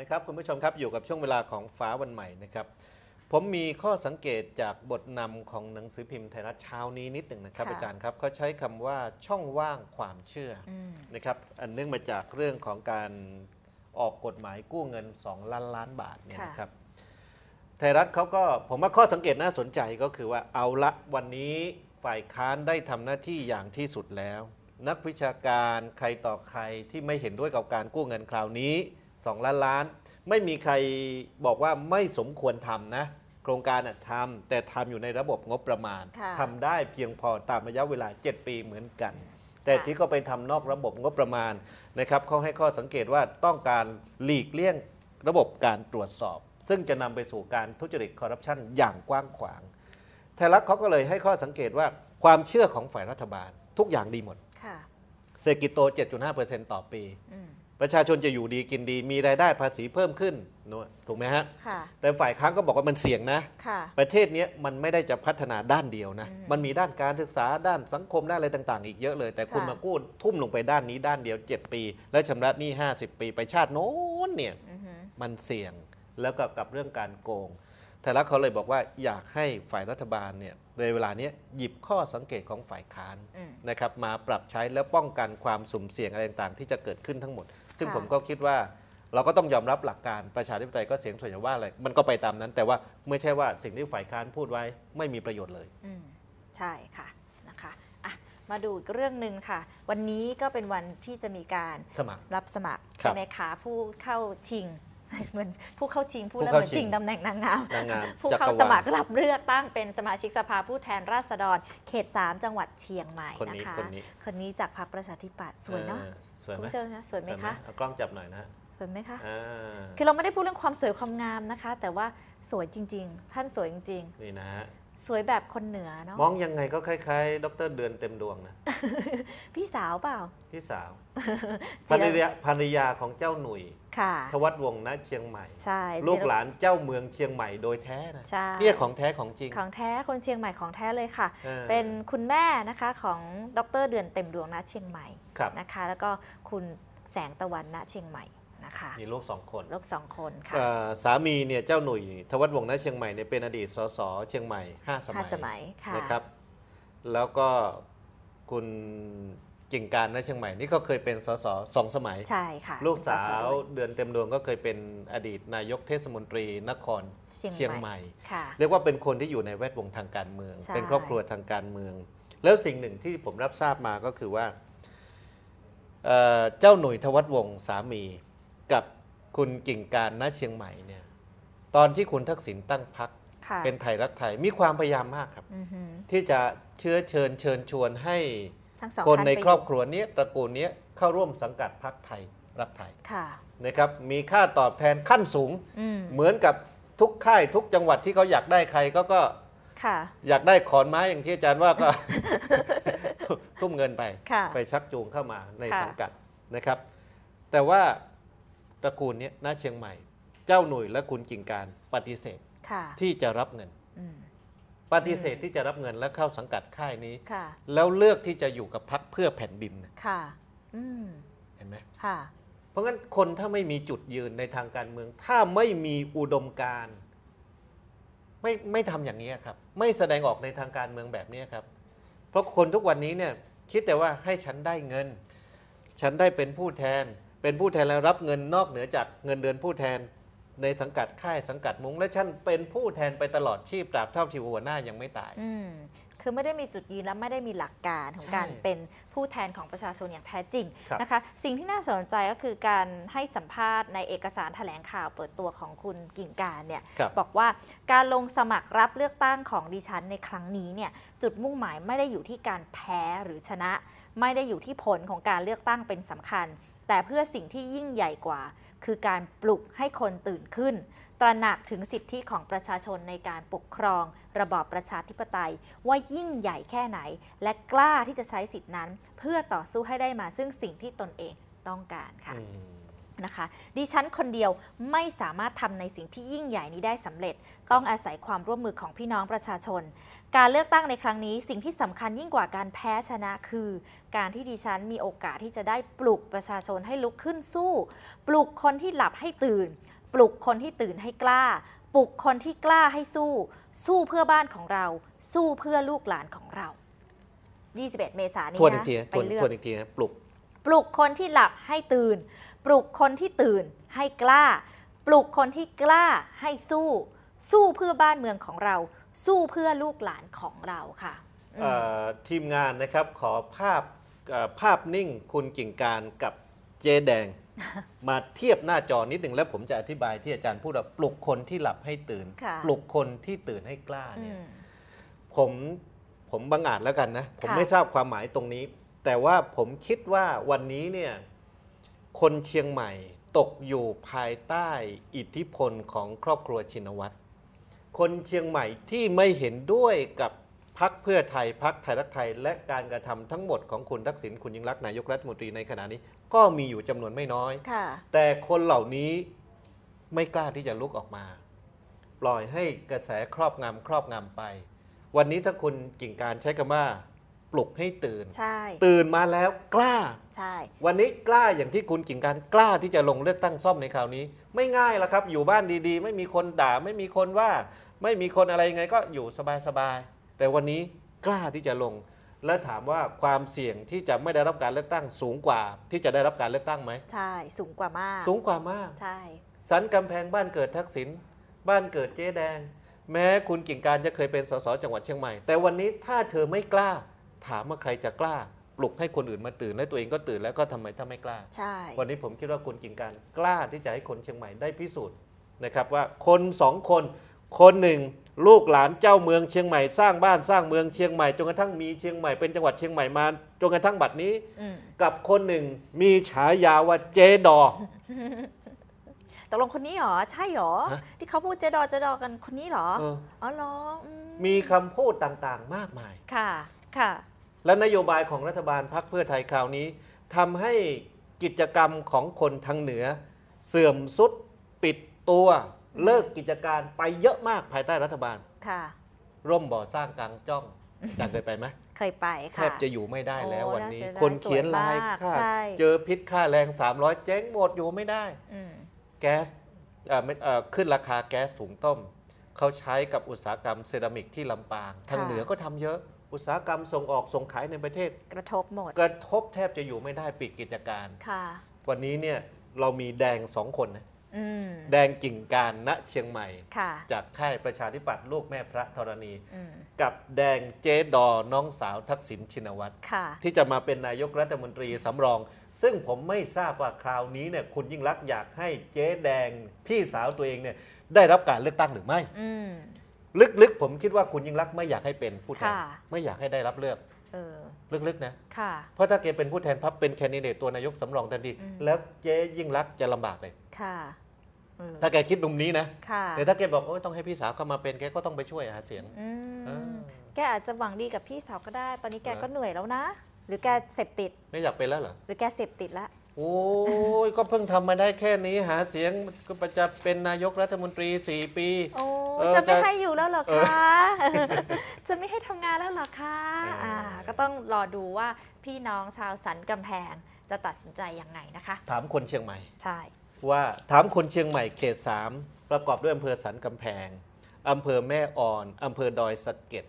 นะครับคุณผู้ชมครับอยู่กับช่วงเวลาของฟ้าวันใหม่นะครับ ผมมีข้อสังเกตจากบทนำของหนังสือพิมพ์ไทยรัฐเช้านี้ นิดหนึ่งนะครับอาจารย์ครับเขาใช้คำว่าช่องว่างความเชื่ออนะครับ อันเนื่องมาจากเรื่องของการออกกฎหมายกู้เงิน 2 ล้านล้านบาทเนี่ยนะครับไทยรัฐเขาก็ผมว่าข้อสังเกตน่าสนใจก็คือว่าเอาละวันนี้ฝ่ายค้านได้ทำหน้าที่อย่างที่สุดแล้ว นักวิชาการใครต่อใครที่ไม่เห็นด้วยกับการกู้เงินคราวนี้สองล้านล้าน ไม่มีใครบอกว่าไม่สมควรทำนะ โครงการทำแต่ทำอยู่ในระบบงบประมาณทำได้เพียงพอตามระยะเวลา 7 ปีเหมือนกัน แต่ที่ก็ไปทำนอกระบบงบประมาณนะครับเขาให้ข้อสังเกตว่าต้องการหลีกเลี่ยงระบบการตรวจสอบซึ่งจะนำไปสู่การทุจริตคอร์รัปชันอย่างกว้างขวางแทลักเขาก็เลยให้ข้อสังเกตว่าความเชื่อของฝ่ายรัฐบาลทุกอย่างดีหมดเศรษฐกิจโต 7.5%ต่อปีประชาชนจะอยู่ดีกินดีมีรายได้ภาษีเพิ่มขึ้นนะถูกไหมฮะ แต่ฝ่ายค้านก็บอกว่ามันเสี่ยงนะ ประเทศนี้มันไม่ได้จะพัฒนาด้านเดียวนะ มันมีด้านการศึกษาด้านสังคมด้านอะไรต่างๆอีกเยอะเลย แต่คุณมากู้ทุ่มลงไปด้านนี้ด้านเดียว 7 ปี แล้วชำระหนี้ 50 ปีไปชาติโน้นเนี่ยมันเสี่ยงแล้วก็กับเรื่องการโกง แต่ละเขาเลยบอกว่าอยากให้ฝ่ายรัฐบาลเนี่ยในเวลานี้หยิบข้อสังเกตของฝ่ายค้านนะครับมาปรับใช้แล้วป้องกันความสุ่มเสี่ยงอะไรต่างๆที่จะเกิดขึ้นทั้งหมดซึ่งผมก็คิดว่าเราก็ต้องยอมรับหลักการประชาธิปไตยก็เสียงส่วนใหญ่ว่าอะไรมันก็ไปตามนั้น แต่ว่าไม่ใช่ว่าสิ่งที่ฝ่ายค้านพูดไว้ไม่มีประโยชน์เลยอืมใช่ค่ะนะคะอ่ะ มาดูอีกเรื่องหนึ่งค่ะ วันนี้ก็เป็นวันที่จะมีการสมัครรับสมัครใช่ไหมคะผู้เข้าชิงเหมือนผู้เข้าชิงผู้แล้วเหมือนชิงตำแหน่งนางงามผู้เข้าสมัครรับเลือกตั้งเป็นสมาชิกสภาผู้แทนราษฎร เขต3จังหวัดเชียงใหม่นะนี้คะคนนี้คนนี้จากพรรคประชาธิปัตย์สวยเนาะวยไหมคุณผู้ชมนะสวยไหมคะเอากล้องจับหน่อยนะสวยไหมคะคือเราไม่ได้พูดเรื่องความสวยความงามนะคะ แต่ว่าสวยจริงๆ ท่านสวยจริงๆนี่นะฮะสวยแบบคนเหนือเนาะมองยังไงก็คล้ายๆดรเดือนเต็มดวงนะ พี่สาวเปล่าพี่สาวภรรยาภรรยาของเจ้าหนุ่ยทวัดวงน์ณเชียงใหม่ใช่ลูกหลานเจ้าเมืองเชียงใหม่โดยแท้นะเนี่ยของแท้ของจริง ของแท้คนเชียงใหม่ของแท้เลยค่ะเเป็นคุณแม่นะคะของดรเดือนเต็มดวงณเชียงใหม่นะคะ แล้วก็คุณแสงตะวันณเชียงใหม่นะคะ มีลูกสองคน ลูกสองคนค่ะสามีเนี่ยเจ้าหนุ่ย ทวัดวงน์ณเชียงใหม่เนี่ยเป็นอดีตสสเชียงใหม่ห้าสมัห้ายสมัย ค่ะ นะครับแล้วก็คุณกิ่งการนะเชียงใหม่นี่ก็เคยเป็นสสสองสมัย ใช่ค่ะ ลูกสาวเดือนเต็มดวงก็เคยเป็นอดีตนายกเทศมนตรีนครเชียงใหม่ เรียกว่าเป็นคนที่อยู่ในแวดวงทางการเมือง เป็นครอบครัวทางการเมือง แล้วสิ่งหนึ่งที่ผมรับทราบมาก็คือว่าเจ้าหนุ่ยทวัตวงศ์สามีกับคุณกิ่งการณเชียงใหม่เนี่ยตอนที่คุณทักษิณตั้งพักเป็นไทยรักไทยมีความพยายามมากครับที่จะเชื้อเชิญเชิญชวนให้คนในครอบครัวนี้ตระกูลนี้เข้าร่วมสังกัดพรรคไทยรักไทยนะครับ มีค่าตอบแทนขั้นสูงเหมือนกับทุกค่าย ทุกจังหวัดที่เขาอยากได้ใครก็ ก็อยากได้ขอนไม้อย่างที่อาจารย์ว่าก็ทุ่มเงินไป ไปชักจูงเข้ามาในสังกัดนะครับ แต่ว่าตระกูลนี้น้าเชียงใหม่ เจ้าหนุ่ยและคุณกิ่งการปฏิเสธที่จะรับเงินปฏิเสธที่จะรับเงินและเข้าสังกัดค่ายนี้ค่ะแล้วเลือกที่จะอยู่กับพักเพื่อแผ่นดินค่ะเห็นไหมค่ะเพราะงั้นคนถ้าไม่มีจุดยืนในทางการเมือง ถ้าไม่มีอุดมการณ์ ไม่ไม่ทำอย่างนี้ครับ ไม่แสดงออกในทางการเมืองแบบนี้ครับ เพราะคนทุกวันนี้เนี่ย คิดแต่ว่าให้ฉันได้เงิน ฉันได้เป็นผู้แทน เป็นผู้แทนแล้วรับเงินนอกเหนือจากเงินเดือนผู้แทนในสังกัดค่ายสังกัดมุ้งและ่ันเป็นผู้แทนไปตลอดชีพตราบเท่าที่หัวหน้ายังไม่ตายอืมคือไม่ได้มีจุดยืนและไม่ได้มีหลักการ ของการเป็นผู้แทนของประชาชนอย่างแท้จริงนะคะสิ่งที่น่าสนใจก็คือการให้สัมภาษณ์ในเอกสารถแถลงข่าวเปิดตัวของคุณกิ่งการเนี่ยบบอกว่าการลงสมัครรับเลือกตั้งของดิฉัน ในครั้งนี้เนี่ย จุดมุ่งหมายไม่ได้อยู่ที่การแพ้หรือชนะ ไม่ได้อยู่ที่ผลของการเลือกตั้งเป็นสำคัญแต่เพื่อสิ่งที่ยิ่งใหญ่กว่า คือการปลุกให้คนตื่นขึ้น ตระหนักถึงสิทธิของประชาชนในการปกครอง ระบอบประชาธิปไตย ว่ายิ่งใหญ่แค่ไหนและกล้าที่จะใช้สิทธินั้นเพื่อต่อสู้ให้ได้มาซึ่งสิ่งที่ตนเองต้องการค่ะนะคะดิฉันคนเดียวไม่สามารถทำในสิ่งที่ยิ่งใหญ่นี้ได้สำเร็จ ต้องอาศัยความร่วมมือของพี่น้องประชาชน การเลือกตั้งในครั้งนี้สิ่งที่สำคัญยิ่งกว่าการแพ้ชนะคือ การที่ดิฉันมีโอกาสที่จะได้ปลุกประชาชนให้ลุกขึ้นสู้ ปลุกคนที่หลับให้ตื่น ปลุกคนที่ตื่นให้กล้า ปลุกคนที่กล้าให้สู้ สู้เพื่อบ้านของเรา สู้เพื่อลูกหลานของเรา21เมษายนนี้นะไปเลือกทวนะกีปลุกปลุกคนที่หลับให้ตื่น ปลุกคนที่ตื่นให้กล้า ปลุกคนที่กล้าให้สู้ สู้เพื่อบ้านเมืองของเรา สู้เพื่อลูกหลานของเราค่ะทีมงานนะครับขอภาพภาพนิ่งคุณกิ่งการกับเจแดง มาเทียบหน้าจอนิดหนึ่งแล้วผมจะอธิบายที่อาจารย์พูดว่าปลุกคนที่หลับให้ตื่น ปลุกคนที่ตื่นให้กล้าเนี่ยผมผมบังอาจแล้วกันนะผมไม่ทราบความหมายตรงนี้แต่ว่าผมคิดว่าวันนี้เนี่ย คนเชียงใหม่ตกอยู่ภายใต้อิทธิพลของครอบครัวชินวัตรคนเชียงใหม่ที่ไม่เห็นด้วยกับพักเพื่อไทยพักไทยรักไทย และการกระทำทั้งหมดของคุณทักษิณคุณยิ่งรักนายกรัฐมนตรีในขณะนี้ ก็มีอยู่จำนวนไม่น้อยแต่คนเหล่านี้ไม่กล้าที่จะลุกออกมา ปล่อยให้กระแสครอบงำครอบงำไป วันนี้ถ้าคุณกิ่งการใช้คำว่าปลุกให้ตื่นใช่ตื่นมาแล้วกล้า ใช่ วันนี้กล้าอย่างที่คุณกิ่งการกล้าที่จะลงเลือกตั้งซ่อมในคราวนี้ ไม่ง่ายแล้วครับอยู่บ้านดีๆ ไม่มีคนด่าไม่มีคนว่า ไม่มีคนอะไรยังไงก็อยู่สบายๆ แต่วันนี้กล้าที่จะลง และถามว่าความเสี่ยงที่จะไม่ได้รับการเลือกตั้งสูงกว่า ที่จะได้รับการเลือกตั้งไหมใช่สูงกว่ามาก สูงกว่ามากใช่สันกำแพงบ้านเกิดทักษิณบ้านเกิดเจ๊แดง แม้คุณกิ่งการจะเคยเป็นสสจังหวัดเชียงใหม่แต่วันนี้ถ้าเธอไม่กล้าถามว่าใครจะกล้า ปลุกให้คนอื่นมาตื่น และตัวเองก็ตื่นแล้วก็ทำไมถ้าไม่กล้า ใช่ วันนี้ผมคิดว่าคุณกิ่งการกล้าที่จะให้คนเชียงใหม่ได้พิสูจน์ นะครับ ว่าคนสองคน คนหนึ่ง ลูกหลานเจ้าเมืองเชียงใหม่ สร้างบ้านสร้างเมืองเชียงใหม่จนกระทั่งมีเชียงใหม่เป็นจังหวัดเชียงใหม่มาจนกระทั่งบัดนี้ กับคนหนึ่งมีฉายาว่าเจดอตกลงคนนี้หรอ ใช่หรอที่เขาพูดเจดอเจดอกันคนนี้หรอ อ๋อหรอมีคำพูดต่างๆมากมาย ค่ะ ค่ะและนโยบายของรัฐบาลพักเพื่อไทยคราวนี้ทำให้กิจกรรมของคนทางเหนือ เสื่อมสุดปิดตัวเลิกกิจการไปเยอะมากภายใต้รัฐบาลค่ะร่มบ่อสร้างกลางจ้องจางเคยไปไหม เคยไปค่ะ แทบจะอยู่ไม่ได้แล้ววันนี้ คนเขียนลายค่าเจอพิษค่าแรง 300เจ๊งหมดอยู่ไม่ได้แก๊สขึ้นราคาแก๊สถุงต้ม เขาใช้กับอุตสาหกรรมเซรามิกที่ลำปาง ทางเหนือก็ทำเยอะอุตสาหกรรมส่งออกส่งขายในประเทศ กระทบหมด กระทบแทบจะอยู่ไม่ได้ปิดกิจการค่ะ วันนี้เนี่ยเรามีแดงสองคนนะแดงกิ่งการณเชียงใหม่ จากค่ายประชาธิปัตย์ลูกแม่พระธรณี กับแดงเจ๊ดอน้องสาวทักษิณชินวัตรที่จะมาเป็นนายกรัฐมนตรีสำรอง ซึ่งผมไม่ทราบว่าคราวนี้เนี่ยคุณยิ่งรักอยากให้เจ๊แดงพี่สาวตัวเองเนี่ยได้รับการเลือกตั้งหรือไม่อืลึก ๆ ผมคิดว่าคุณยิ่งรักไม่อยากให้เป็นผู้แทนไม่อยากให้ได้รับเลือกเออลึกๆนะค่ะเพราะถ้าเกเป็นผู้แทนพับเป็นแคนดิเดตตัวนายกสำรองทันทีแล้วเจ๊ยิ่งรักจะลำบากเลยค่ะถ้าแกคิดมุมนี้นะะแต่ถ้าแกบอกว่าต้องให้พี่สาวเข้ามาเป็นแกก็ต้องไปช่วยหาเสียงแกอาจจะหวังดีกับพี่สาวก็ได้ ตอนนี้แกก็เหนื่อยแล้วนะ หรือแกเสพติดไม่อยากเป็นแล้วเหรอหรือแกเสพติดละโอ้ยก็เพิ่งทำมาได้แค่นี้หาเสียงก็จะเป็นนายกรัฐมนตรี 4 ปีโปีจะไม่ให้อยู่แล้วหรอคะ จะไม่ให้ทำงานแล้วหรอคะอ่าก็ต้องรอดูว่าพี่น้องชาวสันกำแพงจะตัดสินใจยังไงนะคะ ถามคนเชียงใหม่ใช่ว่าถามคนเชียงใหม่เขตสามประกอบด้วยอำเภอสันกำแพงอำเภอแม่อ่อนอำเภอดอยสะเก็ด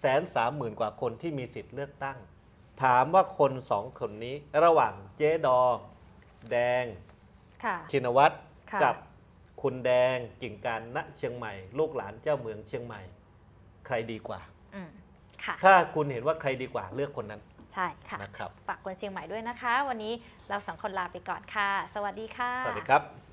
แสนสามหมื่นกว่าคนที่มีสิทธิ์เลือกตั้ง ถามว่าคนสองคนนี้ระหว่างเจ๊ดอแดงชินวัตรกับคุณแดงกิ่งการณเชียงใหม่ลูกหลานเจ้าเมืองเชียงใหม่ ใครดีกว่า ถ้าคุณเห็นว่าใครดีกว่าเลือกคนนั้น ใช่ค่ะนะครับฝากคนเชียงใหม่ด้วยนะคะ วันนี้เราสองคนลาไปก่อนค่ะ สวัสดีค่ะสวัสดีครับ